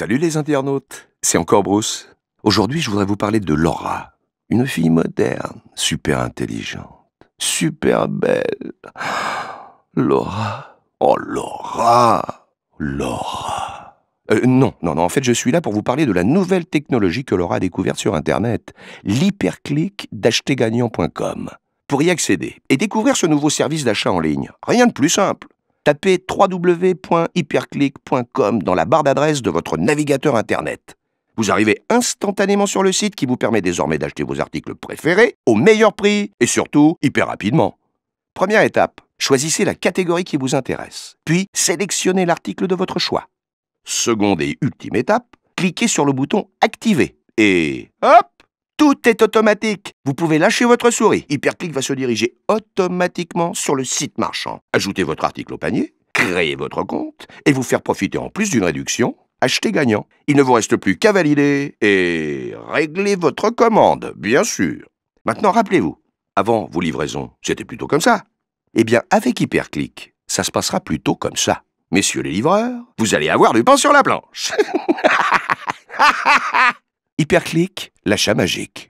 Salut les internautes, c'est encore Bruce. Aujourd'hui, je voudrais vous parler de Laura, une fille moderne, super intelligente, super belle. Laura, oh Laura, Laura. Euh, non, non, non, en fait, je suis là pour vous parler de la nouvelle technologie que Laura a découverte sur Internet, L'hyperclic d'achetergagnant.com. Pour y accéder et découvrir ce nouveau service d'achat en ligne, rien de plus simple tapez www.hyperclick.com dans la barre d'adresse de votre navigateur Internet. Vous arrivez instantanément sur le site qui vous permet désormais d'acheter vos articles préférés au meilleur prix et surtout hyper rapidement. Première étape, choisissez la catégorie qui vous intéresse, puis sélectionnez l'article de votre choix. Seconde et ultime étape, cliquez sur le bouton Activer et hop tout est automatique. Vous pouvez lâcher votre souris. Hyperclick va se diriger automatiquement sur le site marchand. Ajoutez votre article au panier, créez votre compte et vous faire profiter en plus d'une réduction. Achetez gagnant. Il ne vous reste plus qu'à valider et régler votre commande, bien sûr. Maintenant, rappelez-vous, avant vos livraisons, c'était plutôt comme ça. Eh bien, avec Hyperclick, ça se passera plutôt comme ça. Messieurs les livreurs, vous allez avoir du pain sur la planche. Hyperclic, l'achat magique.